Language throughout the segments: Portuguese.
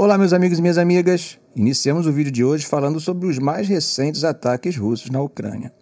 Olá, meus amigos e minhas amigas. Iniciamos o vídeo de hoje falando sobre os mais recentes ataques russos na Ucrânia.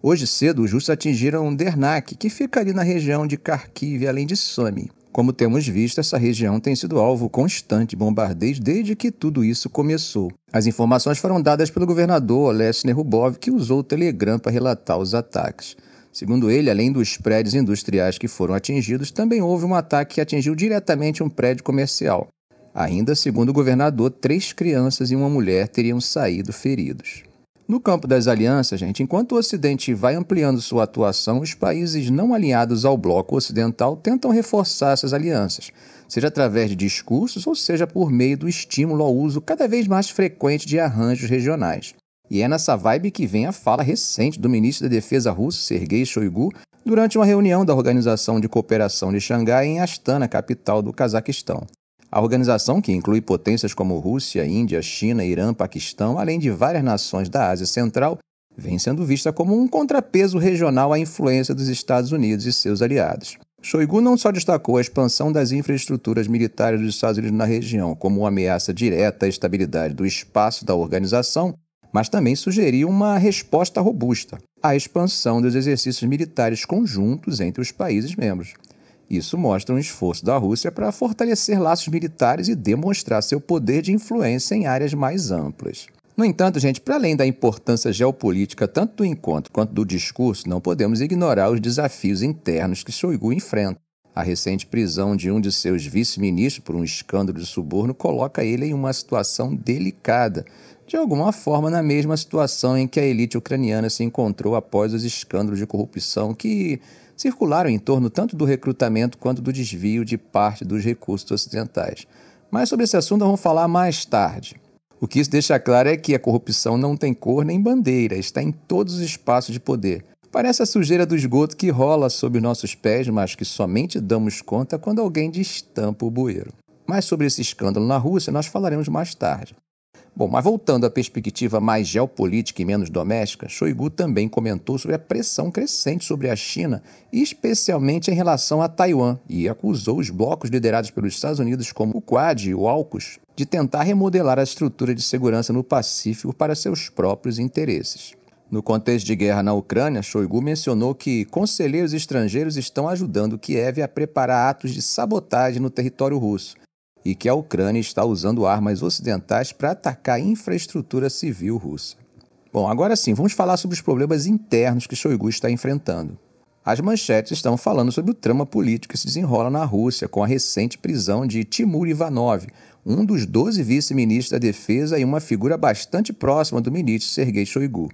Hoje cedo, os russos atingiram Dernak, que fica ali na região de Kharkiv, além de Sumy. Como temos visto, essa região tem sido alvo constante de bombardeios desde que tudo isso começou. As informações foram dadas pelo governador Olesny Rubov, que usou o Telegram para relatar os ataques. Segundo ele, além dos prédios industriais que foram atingidos, também houve um ataque que atingiu diretamente um prédio comercial. Ainda segundo o governador, três crianças e uma mulher teriam saído feridos. No campo das alianças, gente, enquanto o Ocidente vai ampliando sua atuação, os países não alinhados ao bloco ocidental tentam reforçar essas alianças, seja através de discursos ou seja por meio do estímulo ao uso cada vez mais frequente de arranjos regionais. E é nessa vibe que vem a fala recente do ministro da Defesa russo, Sergei Shoigu, durante uma reunião da Organização de Cooperação de Xangai em Astana, capital do Cazaquistão. A organização, que inclui potências como Rússia, Índia, China, Irã, Paquistão, além de várias nações da Ásia Central, vem sendo vista como um contrapeso regional à influência dos Estados Unidos e seus aliados. Shoigu não só destacou a expansão das infraestruturas militares dos Estados Unidos na região como uma ameaça direta à estabilidade do espaço da organização, mas também sugeriu uma resposta robusta à expansão dos exercícios militares conjuntos entre os países membros. Isso mostra um esforço da Rússia para fortalecer laços militares e demonstrar seu poder de influência em áreas mais amplas. No entanto, gente, para além da importância geopolítica tanto do encontro quanto do discurso, não podemos ignorar os desafios internos que Shoigu enfrenta. A recente prisão de um de seus vice-ministros por um escândalo de suborno coloca ele em uma situação delicada, de alguma forma na mesma situação em que a elite ucraniana se encontrou após os escândalos de corrupção que circularam em torno tanto do recrutamento quanto do desvio de parte dos recursos ocidentais. Mas sobre esse assunto vamos falar mais tarde. O que isso deixa claro é que a corrupção não tem cor nem bandeira, está em todos os espaços de poder. Parece a sujeira do esgoto que rola sob nossos pés, mas que somente damos conta quando alguém destampa o bueiro. Mas sobre esse escândalo na Rússia nós falaremos mais tarde. Bom, mas voltando à perspectiva mais geopolítica e menos doméstica, Shoigu também comentou sobre a pressão crescente sobre a China, especialmente em relação a Taiwan, e acusou os blocos liderados pelos Estados Unidos, como o Quad e o AUKUS, de tentar remodelar a estrutura de segurança no Pacífico para seus próprios interesses. No contexto de guerra na Ucrânia, Shoigu mencionou que conselheiros estrangeiros estão ajudando Kiev a preparar atos de sabotagem no território russo e que a Ucrânia está usando armas ocidentais para atacar a infraestrutura civil russa. Bom, agora sim, vamos falar sobre os problemas internos que Shoigu está enfrentando. As manchetes estão falando sobre o trama político que se desenrola na Rússia com a recente prisão de Timur Ivanov, um dos 12 vice-ministros da Defesa e uma figura bastante próxima do ministro Sergei Shoigu.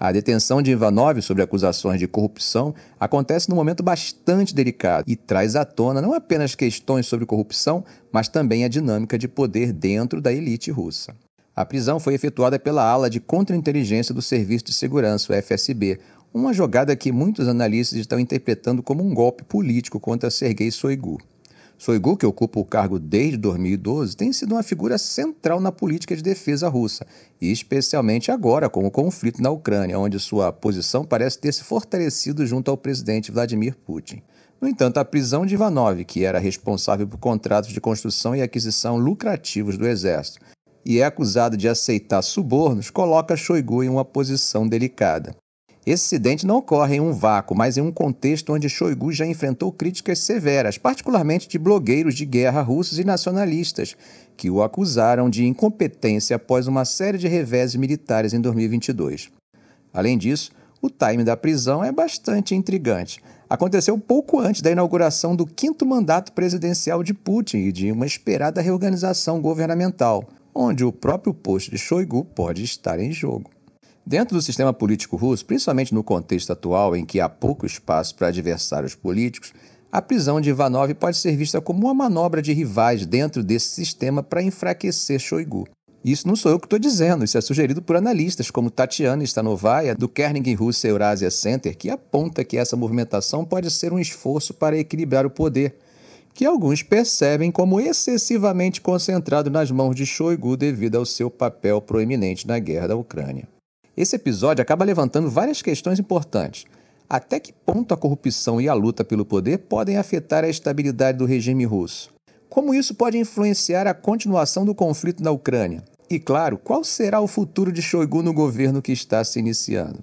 A detenção de Ivanov sobre acusações de corrupção acontece num momento bastante delicado e traz à tona não apenas questões sobre corrupção, mas também a dinâmica de poder dentro da elite russa. A prisão foi efetuada pela ala de contra-inteligência do Serviço de Segurança, o FSB, uma jogada que muitos analistas estão interpretando como um golpe político contra Sergei Soigu. Soigu, que ocupa o cargo desde 2012, tem sido uma figura central na política de defesa russa, e especialmente agora com o conflito na Ucrânia, onde sua posição parece ter se fortalecido junto ao presidente Vladimir Putin. No entanto, a prisão de Ivanov, que era responsável por contratos de construção e aquisição lucrativos do Exército, e é acusado de aceitar subornos, coloca Shoigu em uma posição delicada. Esse incidente não ocorre em um vácuo, mas em um contexto onde Shoigu já enfrentou críticas severas, particularmente de blogueiros de guerra russos e nacionalistas, que o acusaram de incompetência após uma série de reveses militares em 2022. Além disso, o time da prisão é bastante intrigante. Aconteceu pouco antes da inauguração do quinto mandato presidencial de Putin e de uma esperada reorganização governamental, onde o próprio posto de Shoigu pode estar em jogo. Dentro do sistema político russo, principalmente no contexto atual em que há pouco espaço para adversários políticos, a prisão de Ivanov pode ser vista como uma manobra de rivais dentro desse sistema para enfraquecer Shoigu. Isso não sou eu que estou dizendo, isso é sugerido por analistas como Tatiana Stanovaya, do Kerning Russo Eurasia Center, que aponta que essa movimentação pode ser um esforço para equilibrar o poder, que alguns percebem como excessivamente concentrado nas mãos de Shoigu devido ao seu papel proeminente na guerra da Ucrânia. Esse episódio acaba levantando várias questões importantes. Até que ponto a corrupção e a luta pelo poder podem afetar a estabilidade do regime russo? Como isso pode influenciar a continuação do conflito na Ucrânia? E claro, qual será o futuro de Shoigu no governo que está se iniciando?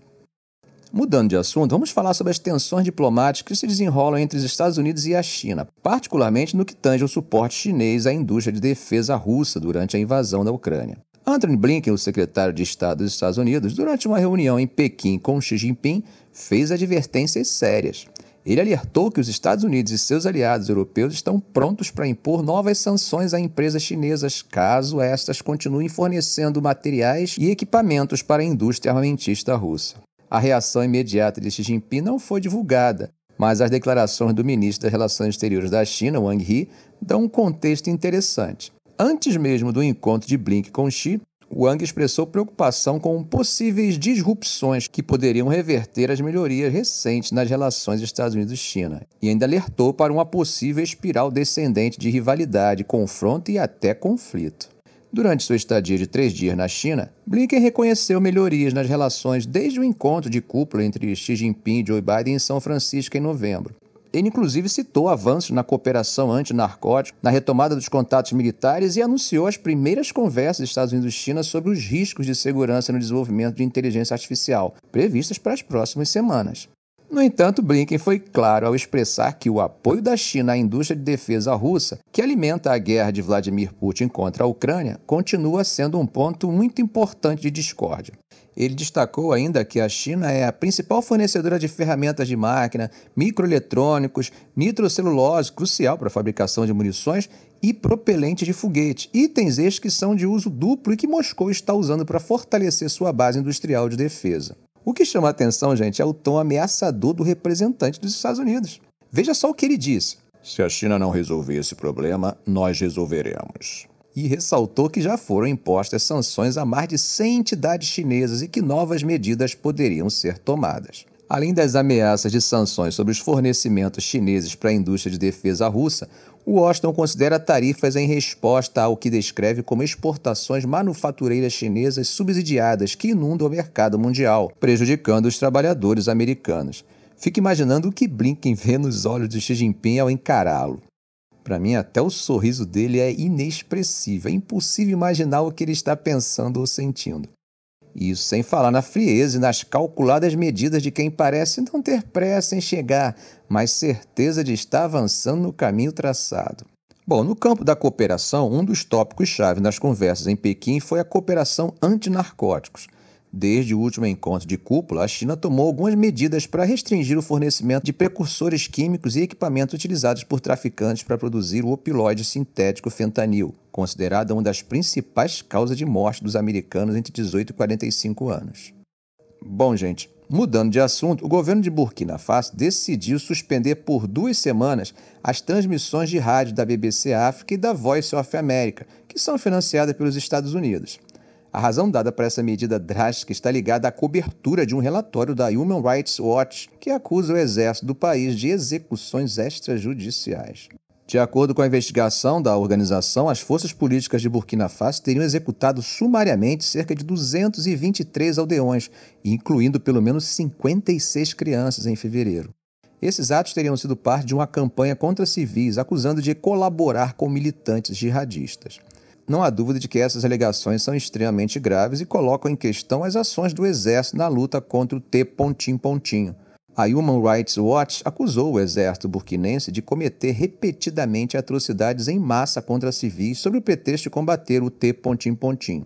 Mudando de assunto, vamos falar sobre as tensões diplomáticas que se desenrolam entre os Estados Unidos e a China, particularmente no que tange ao suporte chinês à indústria de defesa russa durante a invasão da Ucrânia. Anthony Blinken, o secretário de Estado dos Estados Unidos, durante uma reunião em Pequim com Xi Jinping, fez advertências sérias. Ele alertou que os Estados Unidos e seus aliados europeus estão prontos para impor novas sanções a empresas chinesas caso estas continuem fornecendo materiais e equipamentos para a indústria armamentista russa. A reação imediata de Xi Jinping não foi divulgada, mas as declarações do ministro das Relações Exteriores da China, Wang Yi, dão um contexto interessante. Antes mesmo do encontro de Blink com Xi, Wang expressou preocupação com possíveis disrupções que poderiam reverter as melhorias recentes nas relações Estados Unidos-China e ainda alertou para uma possível espiral descendente de rivalidade, confronto e até conflito. Durante sua estadia de três dias na China, Blinken reconheceu melhorias nas relações desde o encontro de cúpula entre Xi Jinping e Joe Biden em São Francisco em novembro, ele, inclusive, citou avanços na cooperação antinarcótica, na retomada dos contatos militares e anunciou as primeiras conversas dos Estados Unidos e China sobre os riscos de segurança no desenvolvimento de inteligência artificial, previstas para as próximas semanas. No entanto, Blinken foi claro ao expressar que o apoio da China à indústria de defesa russa, que alimenta a guerra de Vladimir Putin contra a Ucrânia, continua sendo um ponto muito importante de discórdia. Ele destacou ainda que a China é a principal fornecedora de ferramentas de máquina, microeletrônicos, nitrocelulose, crucial para a fabricação de munições, e propelente de foguete, itens estes que são de uso duplo e que Moscou está usando para fortalecer sua base industrial de defesa. O que chama a atenção, gente, é o tom ameaçador do representante dos Estados Unidos. Veja só o que ele disse. Se a China não resolver esse problema, nós resolveremos. E ressaltou que já foram impostas sanções a mais de 100 entidades chinesas e que novas medidas poderiam ser tomadas. Além das ameaças de sanções sobre os fornecimentos chineses para a indústria de defesa russa, Washington considera tarifas em resposta ao que descreve como exportações manufatureiras chinesas subsidiadas que inundam o mercado mundial, prejudicando os trabalhadores americanos. Fique imaginando o que Blinken vê nos olhos de Xi Jinping ao encará-lo. Para mim, até o sorriso dele é inexpressível, é impossível imaginar o que ele está pensando ou sentindo. Isso sem falar na frieza e nas calculadas medidas de quem parece não ter pressa em chegar, mas certeza de estar avançando no caminho traçado. Bom, no campo da cooperação, um dos tópicos-chave nas conversas em Pequim foi a cooperação antinarcóticos. Desde o último encontro de cúpula, a China tomou algumas medidas para restringir o fornecimento de precursores químicos e equipamentos utilizados por traficantes para produzir o opioide sintético fentanil, considerada uma das principais causas de morte dos americanos entre 18 e 45 anos. Bom, gente, mudando de assunto, o governo de Burkina Faso decidiu suspender por duas semanas as transmissões de rádio da BBC África e da Voice of America, que são financiadas pelos Estados Unidos. A razão dada para essa medida drástica está ligada à cobertura de um relatório da Human Rights Watch que acusa o exército do país de execuções extrajudiciais. De acordo com a investigação da organização, as forças políticas de Burkina Faso teriam executado sumariamente cerca de 223 aldeões, incluindo pelo menos 56 crianças em fevereiro. Esses atos teriam sido parte de uma campanha contra civis, acusando de colaborar com militantes jihadistas não há dúvida de que essas alegações são extremamente graves e colocam em questão as ações do Exército na luta contra o T. Pontim Pontinho. A Human Rights Watch acusou o exército burkinense de cometer repetidamente atrocidades em massa contra civis sob o pretexto de combater o T. Pontinho. Pontim.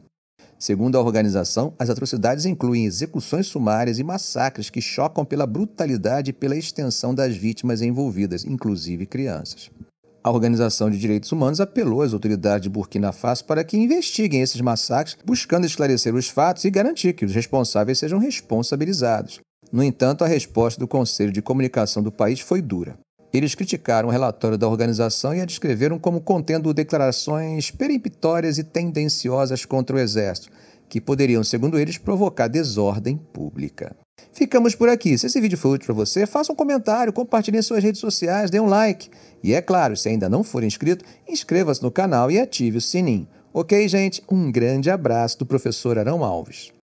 Segundo a organização, as atrocidades incluem execuções sumárias e massacres que chocam pela brutalidade e pela extensão das vítimas envolvidas, inclusive crianças. A Organização de Direitos Humanos apelou às autoridades de Burkina Faso para que investiguem esses massacres, buscando esclarecer os fatos e garantir que os responsáveis sejam responsabilizados. No entanto, a resposta do Conselho de Comunicação do país foi dura. Eles criticaram o relatório da organização e a descreveram como contendo declarações peremptórias e tendenciosas contra o Exército, que poderiam, segundo eles, provocar desordem pública. Ficamos por aqui. Se esse vídeo foi útil para você, faça um comentário, compartilhe em suas redes sociais, dê um like. E é claro, se ainda não for inscrito, inscreva-se no canal e ative o sininho. Ok, gente? Um grande abraço do professor Arão Alves.